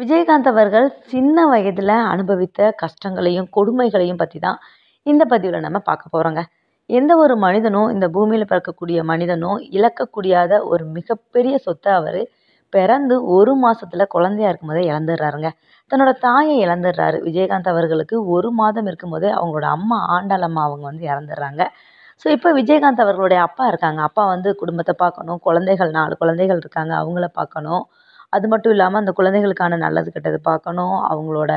விஜயகாந்த் அவர்கள் சின்ன வயதில் அனுபவித்த கஷ்டங்களையும் கொடுமைகளையும் பற்றி தான் இந்த பதிவில் நம்ம பார்க்க போகிறோங்க எந்த ஒரு மனிதனும் இந்த பூமியில் பிறக்கக்கூடிய மனிதனும் இழக்கக்கூடியாத ஒரு மிகப்பெரிய சொத்தை அவர் பிறந்து ஒரு மாதத்தில் குழந்தையா இருக்கும்போதே இழந்துடுறாருங்க தன்னோட தாயை இழந்துடுறாரு விஜயகாந்த் அவர்களுக்கு ஒரு மாதம் போதே அவங்களோட அம்மா ஆண்டாளம்மா அவங்க வந்து இறந்துடுறாங்க ஸோ இப்போ விஜயகாந்த் அவர்களுடைய அப்பா இருக்காங்க அப்பா வந்து குடும்பத்தை பார்க்கணும் குழந்தைகள் நாலு குழந்தைகள் இருக்காங்க அவங்கள பார்க்கணும் அது மட்டும் இல்லாமல் அந்த குழந்தைகளுக்கான நல்லது கெட்டது பார்க்கணும் அவங்களோட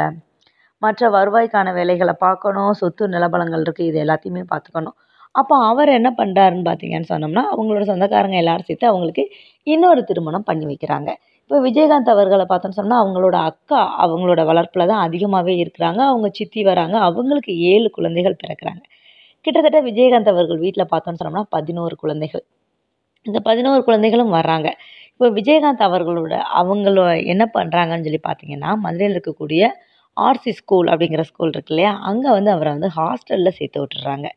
மற்ற வருவாய்க்கான வேலைகளை பார்க்கணும் சொத்து நிலபலங்கள் இருக்குது இது எல்லாத்தையுமே பார்த்துக்கணும் அப்போ அவர் என்ன பண்ணுறாருன்னு பார்த்தீங்கன்னு சொன்னோம்னா அவங்களோட சொந்தக்காரங்க எல்லாரும் சேர்த்து அவங்களுக்கு இன்னொரு திருமணம் பண்ணி வைக்கிறாங்க இப்போ விஜயகாந்த் அவர்களை பார்த்தோன்னு சொன்னால் அவங்களோட அக்கா அவங்களோட வளர்ப்பில் தான் அதிகமாகவே இருக்கிறாங்க அவங்க சித்தி வராங்க அவங்களுக்கு ஏழு குழந்தைகள் பிறக்கிறாங்க கிட்டத்தட்ட விஜயகாந்த் அவர்கள் வீட்டில் பார்த்தோன்னு சொன்னோம்னா பதினோரு குழந்தைகள் இந்த பதினோரு குழந்தைகளும் வர்றாங்க இப்போ விஜயகாந்த் அவர்களோட அவங்களோ என்ன பண்ணுறாங்கன்னு சொல்லி பார்த்தீங்கன்னா மதுரையில் இருக்கக்கூடிய ஆர்சி ஸ்கூல் அப்படிங்கிற ஸ்கூல் இருக்கு இல்லையா அங்கே வந்து அவரை வந்து ஹாஸ்டலில் சேர்த்து விட்டுறாங்க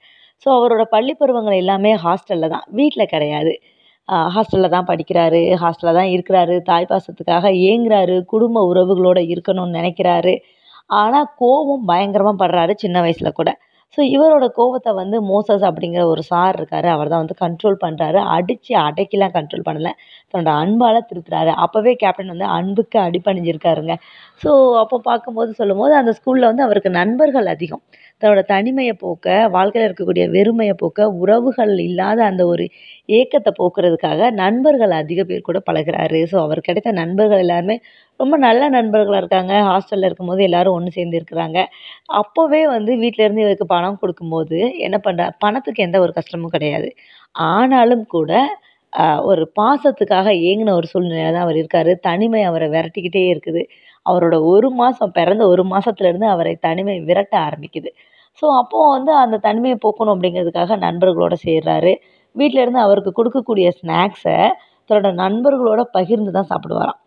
ஸோ அவரோட பள்ளி பருவங்கள் எல்லாமே ஹாஸ்டலில் தான் வீட்டில் கிடையாது ஹாஸ்டலில் தான் படிக்கிறாரு ஹாஸ்டலில் தான் இருக்கிறாரு தாய் பாசத்துக்காக ஏங்குறாரு குடும்ப உறவுகளோடு இருக்கணும்னு நினைக்கிறாரு ஆனால் கோபம் பயங்கரமாக படுறாரு சின்ன வயசில் கூட ஸோ இவரோட கோவத்தை வந்து மோசஸ் அப்படிங்கிற ஒரு சார் இருக்கார் அவர் தான் வந்து கண்ட்ரோல் பண்ணுறாரு அடித்து அடைக்கலாம் கண்ட்ரோல் பண்ணலை தன்னோட அன்பால் திருத்துறாரு அப்போவே கேப்டன் வந்து அன்புக்கு அடிப்பணிஞ்சிருக்காருங்க ஸோ அப்போ பார்க்கும்போது சொல்லும்போது அந்த ஸ்கூலில் வந்து அவருக்கு நண்பர்கள் அதிகம் தன்னோட தனிமையை போக்க வாழ்க்கையில் இருக்கக்கூடிய வெறுமையை போக்க உறவுகள் இல்லாத அந்த ஒரு ஏக்கத்தை போக்குறதுக்காக நண்பர்கள் அதிக பேர் கூட பழகுறாரு ஸோ அவர் கிடைத்த நண்பர்கள் எல்லாருமே ரொம்ப நல்ல நண்பர்களாக இருக்காங்க ஹாஸ்டலில் இருக்கும்போது எல்லோரும் ஒன்று சேர்ந்து இருக்கிறாங்க அப்போவே வந்து வீட்டிலேருந்து இவருக்கு பணம் கொடுக்கும்போது என்ன பண்ணுற பணத்துக்கு எந்த ஒரு கஷ்டமும் கிடையாது ஆனாலும் கூட ஒரு பாசத்துக்காக ஏங்கின ஒரு சூழ்நிலையாக தான் அவர் இருக்கார் தனிமை அவரை விரட்டிக்கிட்டே இருக்குது அவரோட ஒரு மாதம் பிறந்த ஒரு மாதத்துலேருந்து அவரை தனிமை விரட்ட ஆரம்பிக்குது ஸோ அப்போது வந்து அந்த தனிமையை போக்கணும் அப்படிங்கிறதுக்காக நண்பர்களோடு சேர்றாரு வீட்டிலேருந்து அவருக்கு கொடுக்கக்கூடிய ஸ்நாக்ஸை தன்னோட நண்பர்களோட பகிர்ந்து தான் சாப்பிடுவாராம்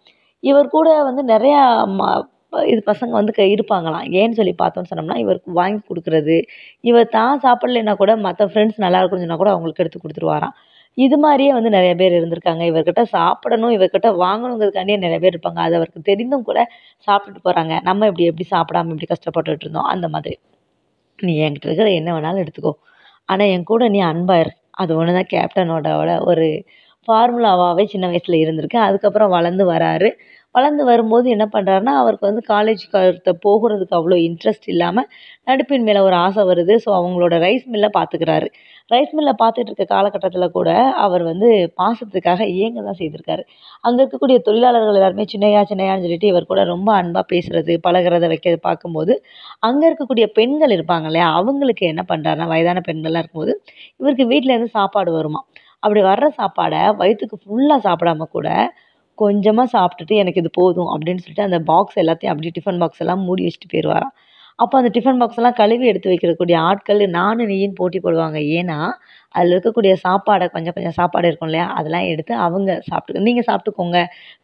இவர் கூட வந்து நிறையா ம இது பசங்க வந்து க இருப்பாங்களாம் ஏன்னு சொல்லி பார்த்தோன்னு சொன்னோம்னா இவருக்கு வாங்கி கொடுக்குறது இவர் தான் சாப்பிட்லைன்னா கூட மற்ற ஃப்ரெண்ட்ஸ் நல்லா இருக்குன்னு சொன்னால் கூட அவங்களுக்கு எடுத்து கொடுத்துருவாராம் இது மாதிரியே வந்து நிறைய பேர் இருந்திருக்காங்க இவர்கிட்ட சாப்பிடணும் இவர்கிட்ட வாங்கணுங்கிறதுக்காண்டியே நிறைய பேர் இருப்பாங்க அது அவருக்கு தெரிந்தும் கூட சாப்பிட்டுட்டு போகிறாங்க நம்ம இப்படி எப்படி சாப்பிடாம இப்படி கஷ்டப்பட்டுட்டு இருந்தோம் அந்த மாதிரி நீ என்கிட்ட இருக்கிற என்ன வேணாலும் எடுத்துக்கோ ஆனால் என் கூட நீ அன்பாக இரு அது ஒன்று தான் கேப்டனோட ஒரு ஃபார்முலாவாகவே சின்ன வயசில் இருந்திருக்கு அதுக்கப்புறம் வளர்ந்து வராரு வளர்ந்து வரும்போது என்ன பண்ணுறாருன்னா அவருக்கு வந்து காலேஜ் போகிறதுக்கு அவ்வளோ இன்ட்ரெஸ்ட் இல்லாமல் நடுப்பின் மேலே ஒரு ஆசை வருது ஸோ அவங்களோட ரைஸ் மில்லை பார்த்துக்கிறாரு ரைஸ் மில்லை பார்த்துட்டு இருக்க காலகட்டத்தில் கூட அவர் வந்து பாசத்துக்காக இயங்க தான் செய்திருக்காரு அங்கே இருக்கக்கூடிய தொழிலாளர்கள் எல்லாருமே சின்னையா சின்னையான்னு சொல்லிட்டு இவர் கூட ரொம்ப அன்பாக பேசுகிறது பழகிறத வைக்கிறது பார்க்கும்போது அங்கே இருக்கக்கூடிய பெண்கள் இருப்பாங்க இல்லையா அவங்களுக்கு என்ன பண்ணுறாருன்னா வயதான பெண்கள்லாம் இருக்கும்போது இவருக்கு வீட்டிலேருந்து சாப்பாடு வருமா அப்படி வர்ற சாப்பாடை வயிற்றுக்கு ஃபுல்லாக சாப்பிடாம கூட கொஞ்சமாக சாப்பிட்டுட்டு எனக்கு இது போதும் அப்படின்னு சொல்லிட்டு அந்த பாக்ஸ் எல்லாத்தையும் அப்படியே டிஃபன் பாக்ஸ் எல்லாம் மூடி வச்சுட்டு போயிடுவாராம் அப்போ அந்த டிஃபன் பாக்ஸ் எல்லாம் கழுவி எடுத்து வைக்கிறக்கூடிய ஆட்கள் நானும் நீயும் போட்டி போடுவாங்க ஏன்னா அதில் இருக்கக்கூடிய சாப்பாடை கொஞ்சம் கொஞ்சம் சாப்பாடு இருக்கும் இல்லையா அதெல்லாம் எடுத்து அவங்க சாப்பிட்டு நீங்கள் சாப்பிட்டுக்கோங்க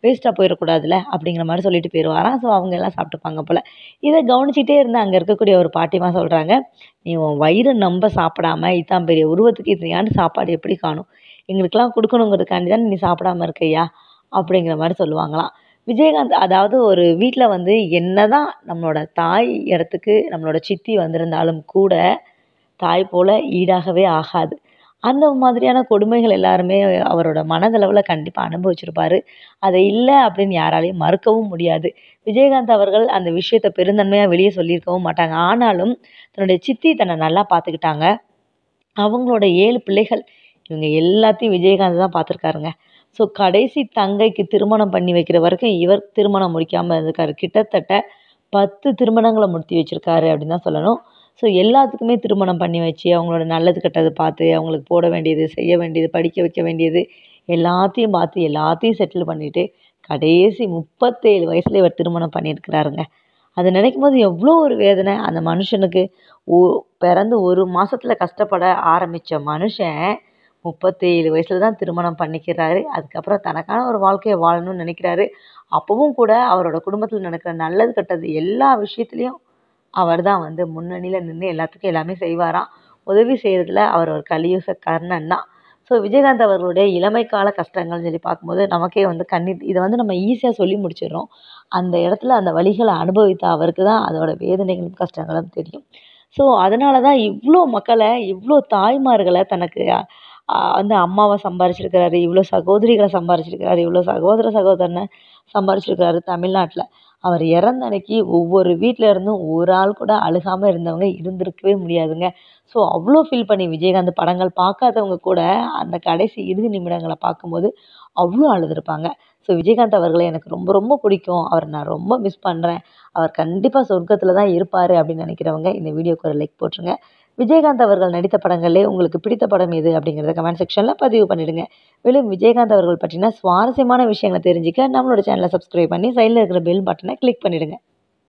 வேஸ்ட்டாக போயிடக்கூடாதுல அப்படிங்கிற மாதிரி சொல்லிட்டு போயிடுவாராம் ஸோ அவங்க எல்லாம் சாப்பிட்டுப்பாங்க போல் இதை கவனிச்சிட்டே இருந்து அங்கே இருக்கக்கூடிய ஒரு பாட்டிமா சொல்கிறாங்க நீ உன் வயிறு நம்ப சாப்பிடாம இதான் பெரிய உருவத்துக்கு இத்தனையாண்டு சாப்பாடு எப்படி காணும் எங்களுக்கெல்லாம் கொடுக்கணுங்கிறதுக்காண்டி தான் நீ சாப்பிடாம இருக்கையா அப்படிங்கிற மாதிரி சொல்லுவாங்களாம் விஜயகாந்த் அதாவது ஒரு வீட்டில் வந்து என்ன தான் நம்மளோட தாய் இடத்துக்கு நம்மளோட சித்தி வந்திருந்தாலும் கூட தாய் போல் ஈடாகவே ஆகாது அந்த மாதிரியான கொடுமைகள் எல்லாருமே அவரோட மனதளவில் கண்டிப்பாக அனுபவிச்சிருப்பாரு அதை இல்லை அப்படின்னு யாராலையும் மறுக்கவும் முடியாது விஜயகாந்த் அவர்கள் அந்த விஷயத்தை பெருந்தன்மையாக வெளியே சொல்லியிருக்கவும் மாட்டாங்க ஆனாலும் தன்னுடைய சித்தி தன்னை நல்லா பார்த்துக்கிட்டாங்க அவங்களோட ஏழு பிள்ளைகள் இவங்க எல்லாத்தையும் விஜயகாந்த் தான் பார்த்துருக்காருங்க ஸோ கடைசி தங்கைக்கு திருமணம் பண்ணி வைக்கிற வரைக்கும் இவர் திருமணம் முடிக்காமல் இருந்திருக்காரு கிட்டத்தட்ட பத்து திருமணங்களை முடித்து வச்சுருக்காரு அப்படின்னு தான் சொல்லணும் ஸோ எல்லாத்துக்குமே திருமணம் பண்ணி வச்சு அவங்களோட நல்லது கெட்டது பார்த்து அவங்களுக்கு போட வேண்டியது செய்ய வேண்டியது படிக்க வைக்க வேண்டியது எல்லாத்தையும் பார்த்து எல்லாத்தையும் செட்டில் பண்ணிவிட்டு கடைசி முப்பத்தேழு வயசில் இவர் திருமணம் பண்ணியிருக்கிறாருங்க அதை நினைக்கும் போது எவ்வளோ ஒரு வேதனை அந்த மனுஷனுக்கு ஓ பிறந்து ஒரு மாதத்துல கஷ்டப்பட ஆரம்பித்த மனுஷன் முப்பத்தேழு வயசில் தான் திருமணம் பண்ணிக்கிறாரு அதுக்கப்புறம் தனக்கான ஒரு வாழ்க்கையை வாழணும்னு நினைக்கிறாரு அப்பவும் கூட அவரோட குடும்பத்தில் நடக்கிற நல்லது கெட்டது எல்லா விஷயத்துலேயும் அவர் தான் வந்து முன்னணியில் நின்று எல்லாத்துக்கும் எல்லாமே செய்வாராம் உதவி செய்கிறதுல அவர் ஒரு கலியுச கர்ணன் தான் ஸோ விஜயகாந்த் அவர்களுடைய இளமை கால கஷ்டங்கள்னு சொல்லி பார்க்கும்போது நமக்கே வந்து கண்ணி இதை வந்து நம்ம ஈஸியாக சொல்லி முடிச்சிடுறோம் அந்த இடத்துல அந்த வழிகளை அனுபவித்த அவருக்கு தான் அதோட வேதனைகளும் கஷ்டங்களும் தெரியும் ஸோ அதனால தான் இவ்வளோ மக்களை இவ்வளோ தாய்மார்களை தனக்கு வந்து அம்மாவை சம்பாரிச்சிருக்கிறாரு இவ்வளோ சகோதரிகளை சம்பாரிச்சிருக்கிறாரு இவ்வளோ சகோதர சகோதரனை சம்பாரிச்சிருக்கிறாரு தமிழ்நாட்டில் அவர் இறந்த அன்னைக்கு ஒவ்வொரு வீட்டில் இருந்தும் ஒரு ஆள் கூட அழுகாமல் இருந்தவங்க இருந்திருக்கவே முடியாதுங்க ஸோ அவ்வளோ ஃபீல் பண்ணி விஜயகாந்த் படங்கள் பார்க்காதவங்க கூட அந்த கடைசி இறுதி நிமிடங்களை பார்க்கும்போது அவ்வளோ அழுதுருப்பாங்க ஸோ விஜயகாந்த் அவர்களை எனக்கு ரொம்ப ரொம்ப பிடிக்கும் அவர் நான் ரொம்ப மிஸ் பண்ணுறேன் அவர் கண்டிப்பாக சொர்க்கத்தில் தான் இருப்பார் அப்படின்னு நினைக்கிறவங்க இந்த வீடியோக்கு ஒரு லைக் போட்டுருங்க விஜயகாந்த் அவர்கள் நடித்த படங்களே உங்களுக்கு பிடித்த படம் எது அப்படிங்கிறத கமெண்ட் செக்ஷனில் பதிவு பண்ணிவிடுங்க மேலும் விஜயகாந்த் அவர்கள் பற்றின சுவாரஸ்யமான விஷயங்களை தெரிஞ்சிக்க நம்மளோட சேனலை சப்ஸ்கிரைப் பண்ணி சைடில் இருக்கிற பெல் பட்டனை கிளிக் பண்ணிவிடுங்க